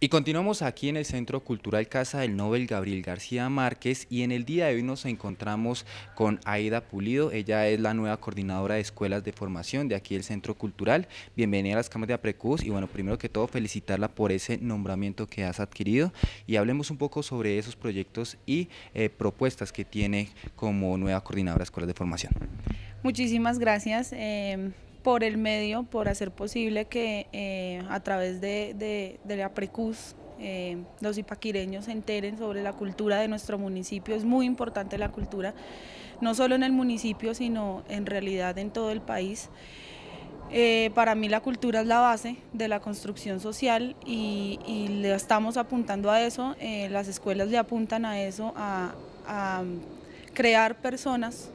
Y continuamos aquí en el Centro Cultural Casa del Nobel Gabriel García Márquez y en el día de hoy nos encontramos con Aida Pulido, ella es la nueva coordinadora de escuelas de formación de aquí del Centro Cultural. Bienvenida a las cámaras de APRECUS y bueno, primero que todo felicitarla por ese nombramiento que has adquirido y hablemos un poco sobre esos proyectos y eh, propuestas que tiene como nueva coordinadora de escuelas de formación. Muchísimas gracias. Em, por el medio, por hacer posible que eh, a través de, de, la PRECUS eh, los ipaquireños se enteren sobre la cultura de nuestro municipio. Es muy importante la cultura, no solo en el municipio, sino en realidad en todo el país. Eh, para mí la cultura es la base de la construcción social y, y le estamos apuntando a eso, las escuelas le apuntan a eso, a, mm, crear personas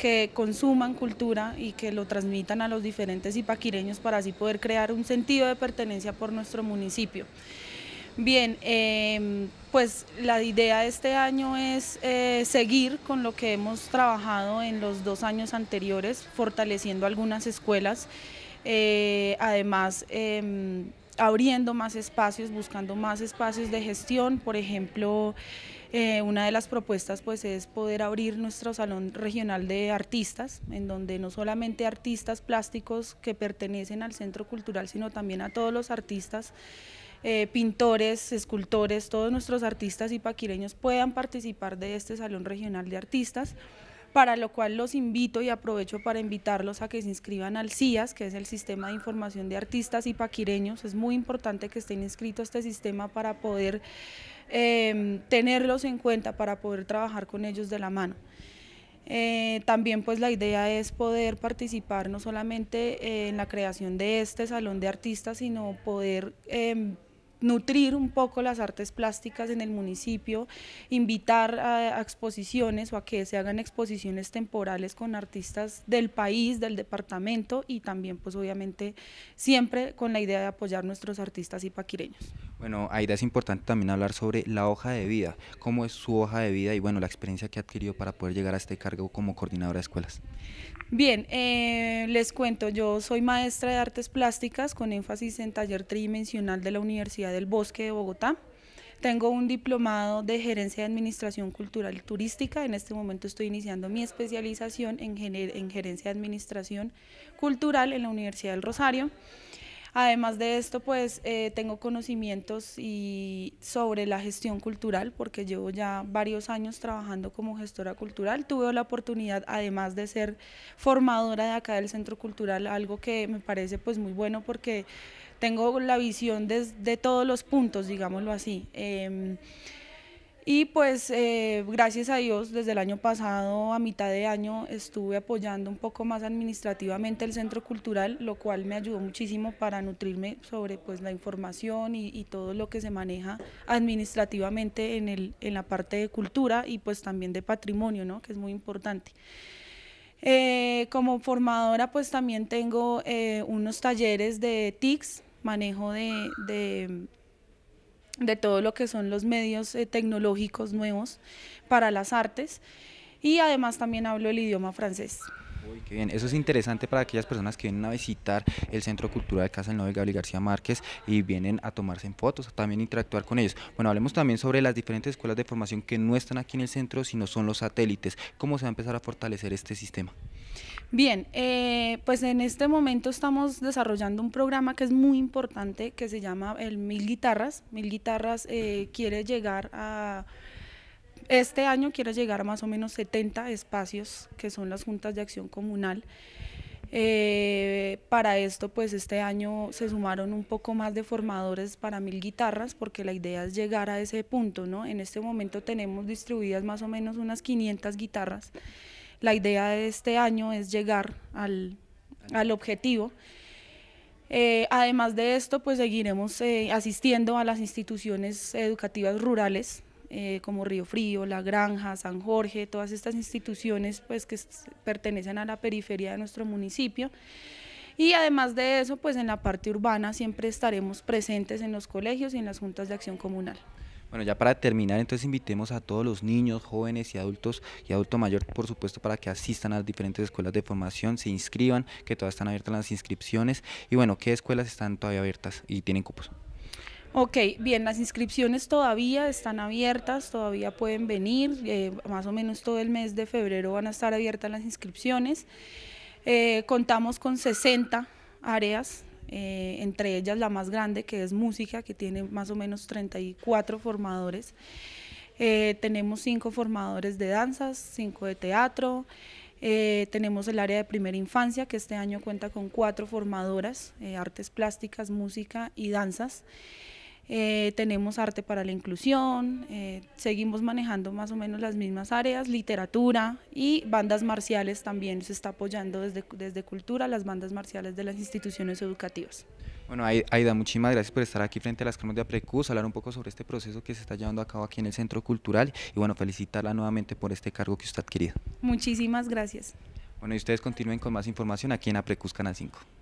que consuman cultura y que lo transmitan a los diferentes ipaquireños para así poder crear un sentido de pertenencia por nuestro municipio. Bien, em, pues la idea de este año es eh, seguir con lo que hemos trabajado en los dos años anteriores, fortaleciendo algunas escuelas, eh, además em, abriendo más espacios, buscando más espacios de gestión, por ejemplo, eh, una de las propuestas pues es poder abrir nuestro salón regional de artistas, en donde no solamente artistas plásticos que pertenecen al centro cultural, sino también a todos los artistas eh, pintores, escultores, todos nuestros artistas y paquireños puedan participar de este Salón Regional de Artistas para lo cual los invito y aprovecho para invitarlos a que se inscriban al CIAS, que es el Sistema de Información de Artistas y Paquireños. Es muy importante que estén inscritos a este sistema para poder em, tenerlos en cuenta, para poder trabajar con ellos de la mano. Eh, también pues la idea es poder participar no solamente eh, en la creación de este salón de artistas, sino poder em, nutrir un poco las artes plásticas en el municipio, invitar a, exposiciones o a que se hagan exposiciones temporales con artistas del país, del departamento y también pues obviamente siempre con la idea de apoyar nuestros artistas y paquireños. Bueno, Aida, es importante también hablar sobre la hoja de vida, cómo es su hoja de vida y bueno, la experiencia que ha adquirido para poder llegar a este cargo como coordinadora de escuelas. Bien, eh, les cuento, yo soy maestra de artes plásticas con énfasis en taller tridimensional de la Universidad del Bosque de Bogotá. Tengo un diplomado de gerencia de administración cultural turística. En este momento estoy iniciando mi especialización en, en gerencia de administración cultural en la Universidad del Rosario. Además de esto, pues eh, tengo conocimientos sobre la gestión cultural, porque llevo ya varios años trabajando como gestora cultural. Tuve la oportunidad, además de ser formadora de acá del Centro Cultural, algo que me parece pues muy bueno porque tengo la visión desde de todos los puntos, digámoslo así. Em, y pues eh, gracias a Dios, desde el año pasado, a mitad de año, estuve apoyando un poco más administrativamente el centro cultural, lo cual me ayudó muchísimo para nutrirme sobre pues, la información y, todo lo que se maneja administrativamente en, el, en la parte de cultura y pues también de patrimonio, ¿no? que es muy importante. Eh, como formadora pues también tengo eh, unos talleres de TICS, manejo de de todo lo que son los medios eh, tecnológicos nuevos para las artes y además también hablo el idioma francés. Uy, qué bien. Eso es interesante para aquellas personas que vienen a visitar el Centro Cultural de Casa del Nobel Gabriel García Márquez y vienen a tomarse en fotos, también interactuar con ellos. Bueno, hablemos también sobre las diferentes escuelas de formación que no están aquí en el centro, sino son los satélites. ¿Cómo se va a empezar a fortalecer este sistema? Bien, eh, pues en este momento estamos desarrollando un programa que es muy importante que se llama el Mil Guitarras. Mil Guitarras eh, quiere llegar a... Este año quiere llegar a más o menos 70 espacios que son las juntas de acción comunal. Eh, para esto, pues este año se sumaron un poco más de formadores para mil guitarras, porque la idea es llegar a ese punto, ¿no? En este momento tenemos distribuidas más o menos unas 500 guitarras la idea de este año es llegar al, objetivo. Eh, además de esto, pues seguiremos eh, asistiendo a las instituciones educativas rurales, eh, como Río Frío, La Granja, San Jorge, todas estas instituciones pues, que pertenecen a la periferia de nuestro municipio. Y además de eso, pues en la parte urbana siempre estaremos presentes en los colegios y en las juntas de acción comunal. Bueno, ya para terminar, entonces invitemos a todos los niños, jóvenes y adultos y adulto mayor, por supuesto, para que asistan a las diferentes escuelas de formación, se inscriban, que todas están abiertas las inscripciones y bueno, ¿qué escuelas están todavía abiertas y tienen cupos? Ok, bien, las inscripciones todavía están abiertas, todavía pueden venir, eh, más o menos todo el mes de febrero van a estar abiertas las inscripciones. Eh, contamos con 60 áreas eh, entre ellas la más grande que es música, que tiene más o menos 34 formadores. Eh, tenemos cinco formadores de danzas, cinco de teatro. Eh, tenemos el área de primera infancia, que este año cuenta con cuatro formadoras, artes plásticas, música y danzas. Eh, tenemos arte para la inclusión, eh, seguimos manejando más o menos las mismas áreas, literatura y bandas marciales también se está apoyando desde, desde cultura las bandas marciales de las instituciones educativas. Bueno, Aida, muchísimas gracias por estar aquí frente a las cámaras de Aprecus, hablar un poco sobre este proceso que se está llevando a cabo aquí en el Centro Cultural y bueno, felicitarla nuevamente por este cargo que usted ha adquirido. Muchísimas gracias. Bueno, y ustedes continúen con más información aquí en Aprecus Canal 5.